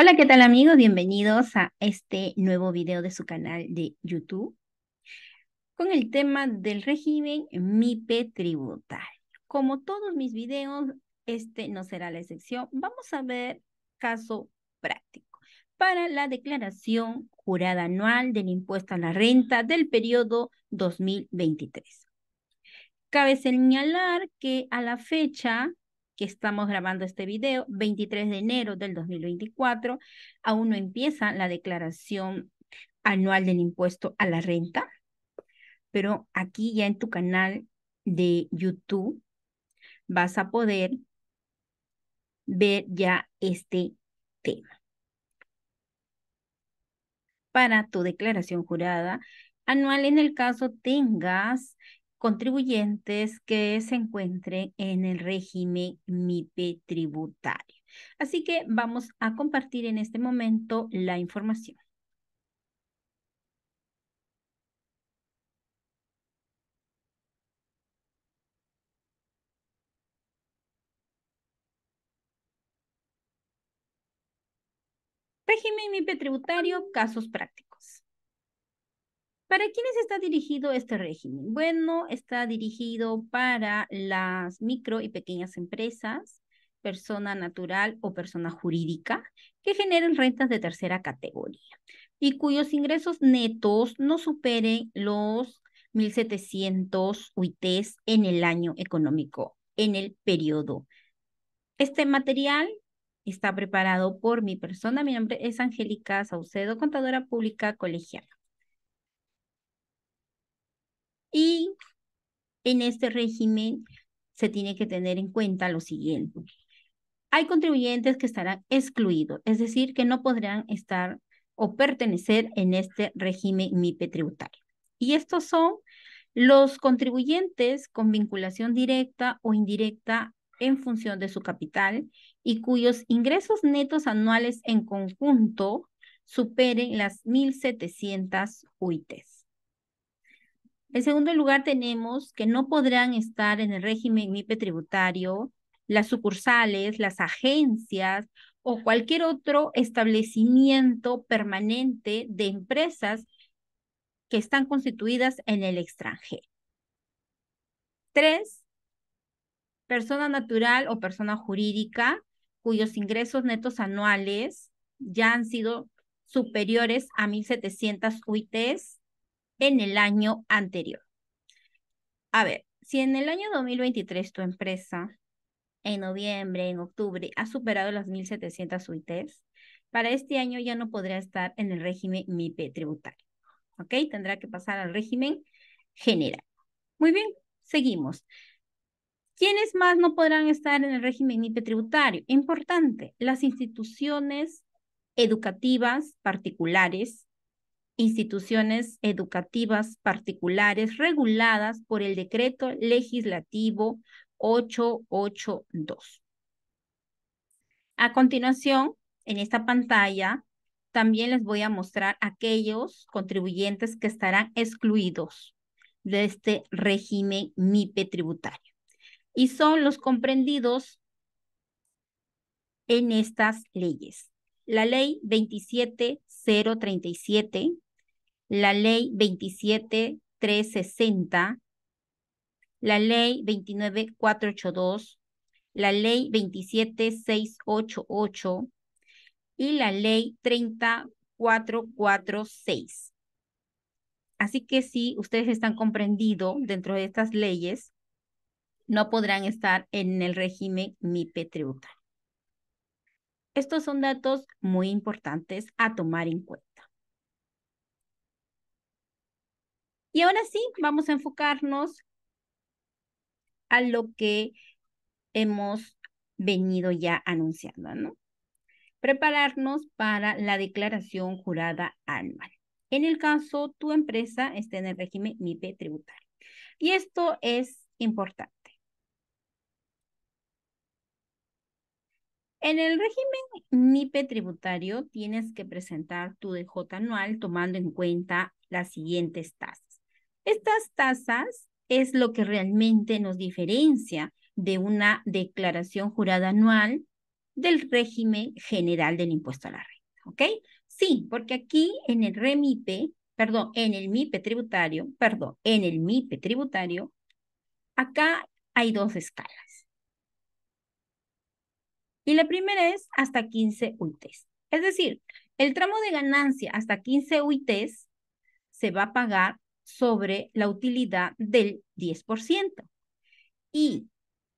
Hola, ¿qué tal amigos? Bienvenidos a este nuevo video de su canal de YouTube con el tema del régimen MIPE tributario. Como todos mis videos, este no será la excepción. Vamos a ver caso práctico para la declaración jurada anual del impuesto a la renta del periodo 2023. Cabe señalar que a la fecha que estamos grabando este video, 23 de enero del 2024, aún no empieza la declaración anual del impuesto a la renta, pero aquí ya en tu canal de YouTube vas a poder ver ya este tema. Para tu declaración jurada anual, en el caso tengas contribuyentes que se encuentren en el régimen MIPE tributario. Así que vamos a compartir en este momento la información. Régimen MIPE tributario, casos prácticos. ¿Para quiénes está dirigido este régimen? Bueno, está dirigido para las micro y pequeñas empresas, persona natural o persona jurídica que generen rentas de tercera categoría y cuyos ingresos netos no superen los 1.700 UITs en el año económico, en el periodo. Este material está preparado por mi persona. Mi nombre es Angélica Saucedo, contadora pública colegiada. en este régimen se tiene que tener en cuenta lo siguiente. Hay contribuyentes que estarán excluidos, es decir, que no podrán estar o pertenecer en este régimen MIPE tributario. Y estos son los contribuyentes con vinculación directa o indirecta en función de su capital y cuyos ingresos netos anuales en conjunto superen las 1.700 UITs. En segundo lugar, tenemos que no podrán estar en el régimen mipe tributario las sucursales, las agencias o cualquier otro establecimiento permanente de empresas que están constituidas en el extranjero. Tres, persona natural o persona jurídica cuyos ingresos netos anuales ya han sido superiores a 1.700 UITs en el año anterior. A ver, si en el año 2023 tu empresa en noviembre, en octubre, ha superado las 1.700 UITs, para este año ya no podrá estar en el régimen MIPE tributario. ¿Ok? Tendrá que pasar al régimen general. Muy bien, seguimos. ¿Quiénes más no podrán estar en el régimen MIPE tributario? Importante, las instituciones educativas particulares, instituciones educativas particulares reguladas por el decreto legislativo 882. A continuación, en esta pantalla, también les voy a mostrar aquellos contribuyentes que estarán excluidos de este régimen MIPE tributario. Y son los comprendidos en estas leyes. La ley 27037, la ley 27360, la ley 29482, la ley 27688 y la ley 30446. Así que si ustedes están comprendidos dentro de estas leyes, no podrán estar en el régimen MIPE tributario. Estos son datos muy importantes a tomar en cuenta. Y ahora sí, vamos a enfocarnos a lo que hemos venido ya anunciando, ¿no? Prepararnos para la declaración jurada anual. En el caso, tu empresa está en el régimen MIPE tributario. Y esto es importante. En el régimen MIPE tributario tienes que presentar tu DJ anual tomando en cuenta las siguientes tasas. Estas tasas es lo que realmente nos diferencia de una declaración jurada anual del régimen general del impuesto a la renta, ¿ok? Sí, porque aquí en el REMIPE, perdón, en el MIPE tributario, perdón, en el MIPE tributario, acá hay dos escalas. Y la primera es hasta 15 UITs. Es decir, el tramo de ganancia hasta 15 UITs se va a pagar sobre la utilidad del 10%. Y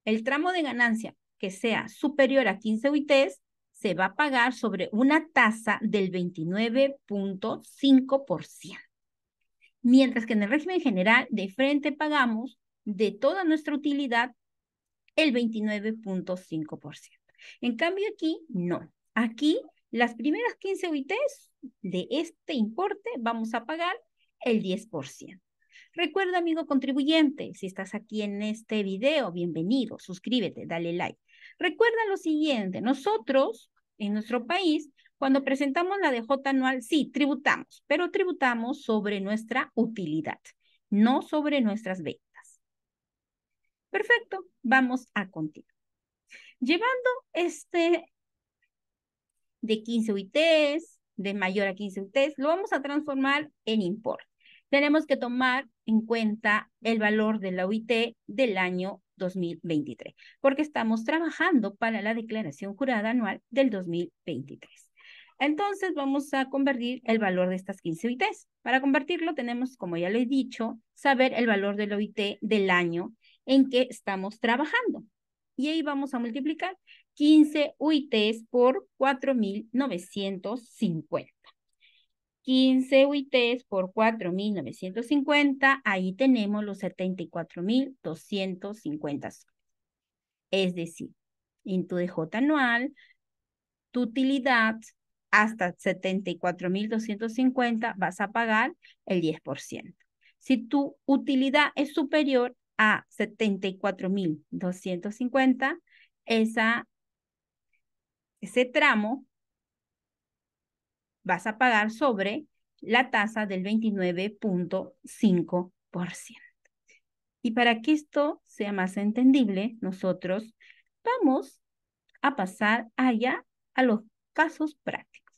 el tramo de ganancia que sea superior a 15 UITs se va a pagar sobre una tasa del 29.5%. Mientras que en el régimen general de frente pagamos de toda nuestra utilidad el 29.5%. En cambio aquí no. Aquí las primeras 15 UITs de este importe vamos a pagar el 10%. Recuerda, amigo contribuyente, si estás aquí en este video, bienvenido, suscríbete, dale like. Recuerda lo siguiente, nosotros en nuestro país, cuando presentamos la DJ anual, sí, tributamos, pero tributamos sobre nuestra utilidad, no sobre nuestras ventas. Perfecto, vamos a continuar. Llevando este de 15 UITs, de mayor a 15 UITs, lo vamos a transformar en importe tenemos que tomar en cuenta el valor de la OIT del año 2023, porque estamos trabajando para la declaración jurada anual del 2023. Entonces vamos a convertir el valor de estas 15 UITs. Para convertirlo tenemos, como ya lo he dicho, saber el valor de la OIT del año en que estamos trabajando. Y ahí vamos a multiplicar 15 UITs por 4.950. 15 UITs por 4.950, ahí tenemos los 74.250. Es decir, en tu DJ anual, tu utilidad hasta 74.250 vas a pagar el 10%. Si tu utilidad es superior a 74.250, esa ese tramo vas a pagar sobre la tasa del 29.5%. Y para que esto sea más entendible, nosotros vamos a pasar allá a los casos prácticos.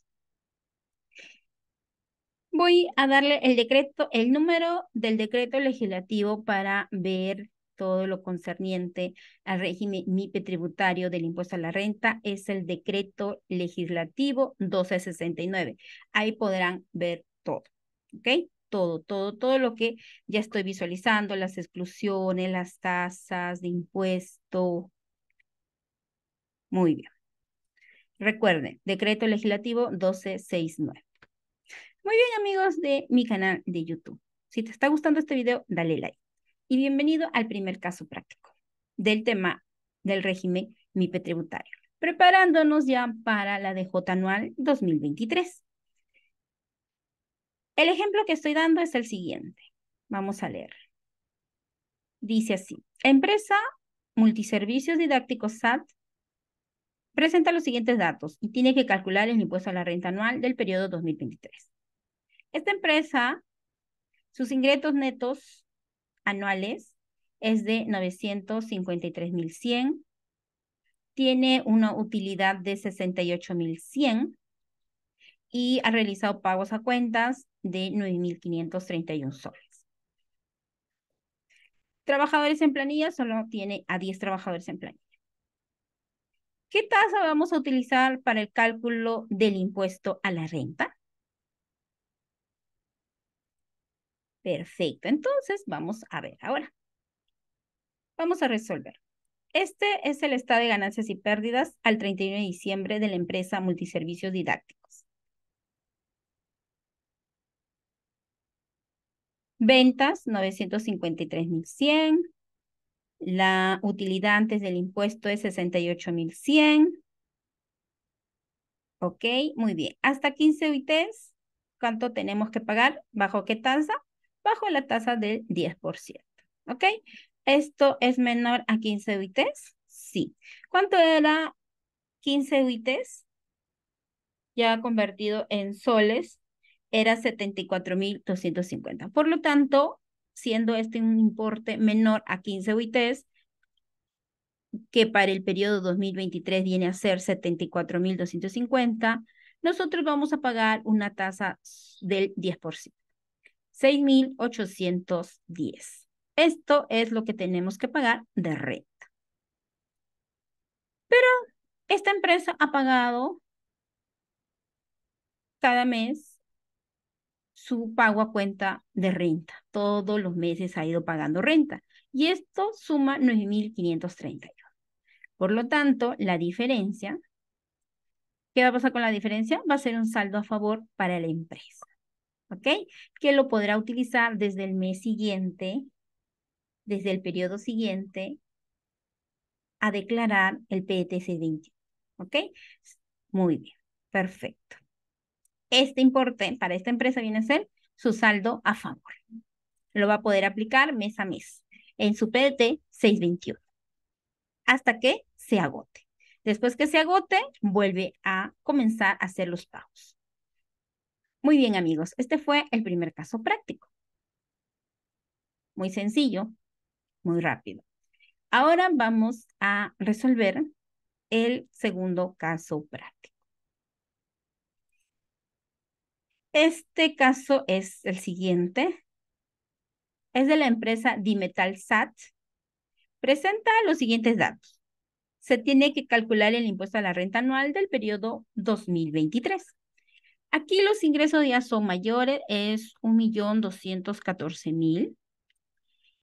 Voy a darle el decreto, el número del decreto legislativo para ver todo lo concerniente al régimen MIPE tributario del impuesto a la renta es el decreto legislativo 1269. Ahí podrán ver todo, ¿ok? Todo, todo, todo lo que ya estoy visualizando, las exclusiones, las tasas de impuesto. Muy bien. Recuerden, decreto legislativo 1269. Muy bien amigos de mi canal de YouTube. Si te está gustando este video, dale like y bienvenido al primer caso práctico del tema del régimen MIPE tributario, preparándonos ya para la DJ anual 2023. El ejemplo que estoy dando es el siguiente. Vamos a leer. Dice así, empresa Multiservicios Didácticos SAT presenta los siguientes datos y tiene que calcular el impuesto a la renta anual del periodo 2023. Esta empresa, sus ingresos netos anuales es de 953.100, tiene una utilidad de 68.100 y ha realizado pagos a cuentas de 9.531 soles. Trabajadores en planilla solo tiene a 10 trabajadores en planilla. ¿Qué tasa vamos a utilizar para el cálculo del impuesto a la renta? Perfecto, entonces vamos a ver ahora. Vamos a resolver. Este es el estado de ganancias y pérdidas al 31 de diciembre de la empresa Multiservicios Didácticos. Ventas, 953.100. La utilidad antes del impuesto es 68.100. Ok, muy bien. Hasta 15 UITs, ¿cuánto tenemos que pagar? ¿Bajo qué tasa? bajo la tasa del 10%. ¿Ok? ¿Esto es menor a 15 UITs? Sí. ¿Cuánto era 15 UITs? Ya convertido en soles, era 74.250. Por lo tanto, siendo este un importe menor a 15 UITs, que para el periodo 2023 viene a ser 74.250, nosotros vamos a pagar una tasa del 10%. 6.810. Esto es lo que tenemos que pagar de renta. Pero esta empresa ha pagado cada mes su pago a cuenta de renta. Todos los meses ha ido pagando renta. Y esto suma 9.531. Por lo tanto, la diferencia, ¿qué va a pasar con la diferencia? Va a ser un saldo a favor para la empresa. ¿ok? Que lo podrá utilizar desde el mes siguiente, desde el periodo siguiente, a declarar el PTC e 20 ¿ok? Muy bien, perfecto. Este importe para esta empresa viene a ser su saldo a favor. Lo va a poder aplicar mes a mes en su PDT e 621 hasta que se agote. Después que se agote, vuelve a comenzar a hacer los pagos. Muy bien, amigos, este fue el primer caso práctico. Muy sencillo, muy rápido. Ahora vamos a resolver el segundo caso práctico. Este caso es el siguiente. Es de la empresa Dimetal SAT. Presenta los siguientes datos. Se tiene que calcular el impuesto a la renta anual del periodo 2023. Aquí los ingresos ya son mayores, es 1.214.000.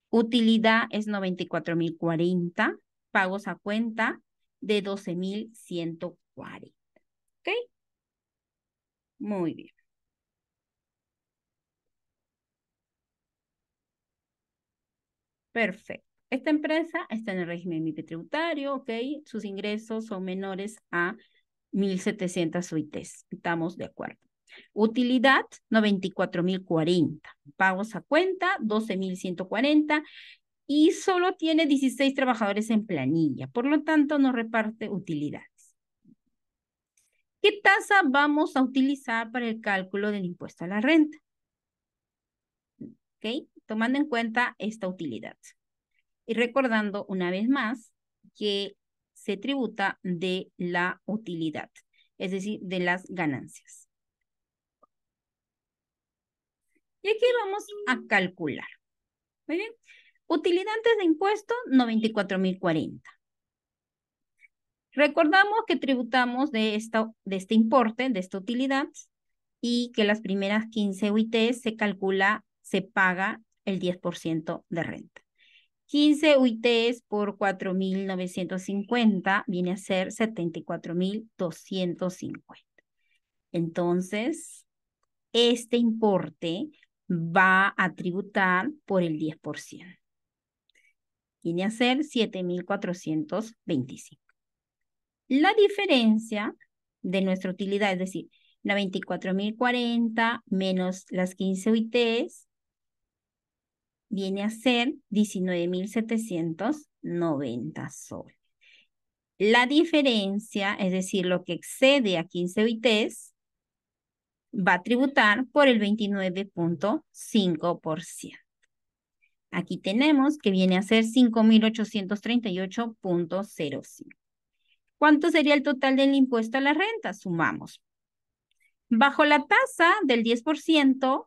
Utilidad es 94.040. Pagos a cuenta de 12.140. ¿Ok? Muy bien. Perfecto. Esta empresa está en el régimen MIPE tributario, ¿ok? Sus ingresos son menores a 1.700 suites. Estamos de acuerdo. Utilidad, 94.040. Pagos a cuenta, 12.140. Y solo tiene 16 trabajadores en planilla. Por lo tanto, no reparte utilidades. ¿Qué tasa vamos a utilizar para el cálculo del impuesto a la renta? ¿Ok? Tomando en cuenta esta utilidad. Y recordando una vez más que se tributa de la utilidad, es decir, de las ganancias. Y aquí vamos a calcular. Muy bien. utilidades de impuesto, 94.040. Recordamos que tributamos de, esta, de este importe, de esta utilidad, y que las primeras 15 UITs se calcula, se paga el 10% de renta. 15 UITs por 4.950 viene a ser 74.250. Entonces, este importe va a tributar por el 10%. Viene a ser 7.425. La diferencia de nuestra utilidad, es decir, la 24.040 menos las 15 UITs, viene a ser 19.790 soles. La diferencia, es decir, lo que excede a 15 UITs, va a tributar por el 29.5%. Aquí tenemos que viene a ser 5.838.05. ¿Cuánto sería el total del impuesto a la renta? Sumamos. Bajo la tasa del 10%,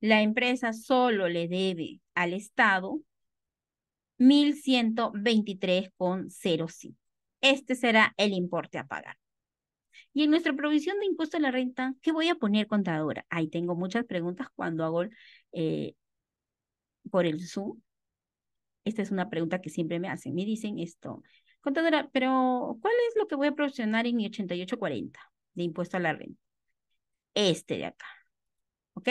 la empresa solo le debe al Estado 1.123,05. Este será el importe a pagar. Y en nuestra provisión de impuesto a la renta, ¿qué voy a poner contadora? Ahí tengo muchas preguntas cuando hago eh, por el Zoom. Esta es una pregunta que siempre me hacen. Me dicen esto, contadora, pero ¿cuál es lo que voy a provisionar en mi 8840 de impuesto a la renta? Este de acá. ¿Ok?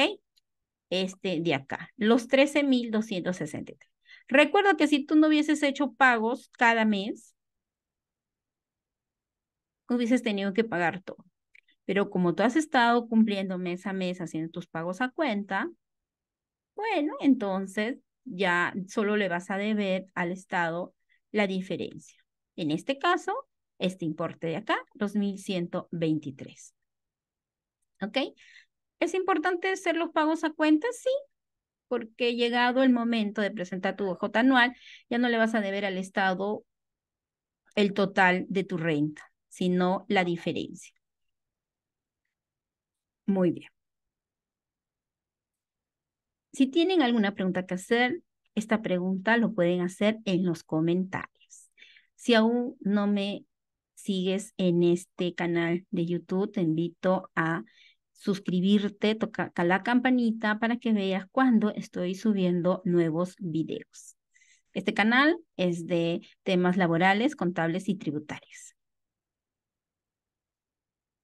este de acá, los 13.263. Recuerda que si tú no hubieses hecho pagos cada mes, hubieses tenido que pagar todo. Pero como tú has estado cumpliendo mes a mes haciendo tus pagos a cuenta, bueno, entonces ya solo le vas a deber al Estado la diferencia. En este caso, este importe de acá, 2123. ¿Ok? ¿Es importante hacer los pagos a cuenta? Sí, porque llegado el momento de presentar tu OJ anual, ya no le vas a deber al Estado el total de tu renta, sino la diferencia. Muy bien. Si tienen alguna pregunta que hacer, esta pregunta lo pueden hacer en los comentarios. Si aún no me sigues en este canal de YouTube, te invito a suscribirte, toca la campanita para que veas cuando estoy subiendo nuevos videos. Este canal es de temas laborales, contables y tributarios.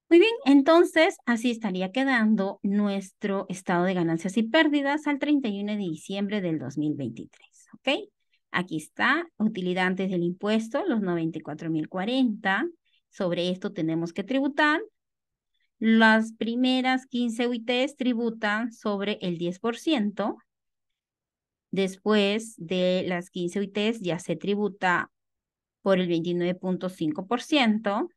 Muy bien, entonces así estaría quedando nuestro estado de ganancias y pérdidas al 31 de diciembre del 2023, ¿ok? Aquí está, utilidad antes del impuesto, los 94.040. Sobre esto tenemos que tributar las primeras 15 UITs tributan sobre el 10%. Después de las 15 UITs ya se tributa por el 29.5%.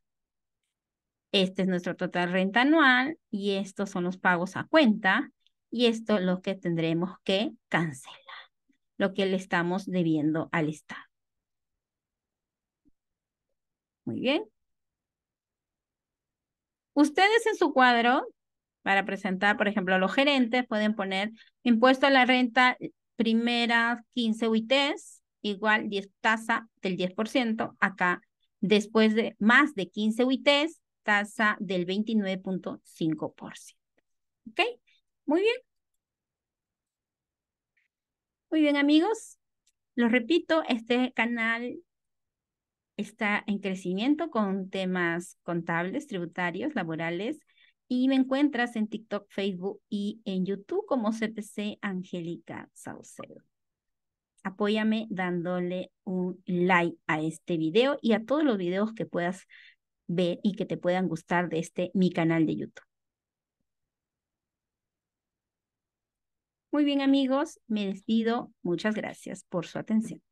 Este es nuestro total renta anual y estos son los pagos a cuenta y esto es lo que tendremos que cancelar, lo que le estamos debiendo al Estado. Muy bien. Ustedes en su cuadro, para presentar, por ejemplo, a los gerentes, pueden poner impuesto a la renta primera 15 UITs, igual 10 tasa del 10%, acá después de más de 15 UITs, tasa del 29.5%. ¿Ok? Muy bien. Muy bien, amigos. Los repito, este canal está en crecimiento con temas contables, tributarios, laborales. Y me encuentras en TikTok, Facebook y en YouTube como CPC Angélica Saucedo. Apóyame dándole un like a este video y a todos los videos que puedas ver y que te puedan gustar de este mi canal de YouTube. Muy bien amigos, me despido. Muchas gracias por su atención.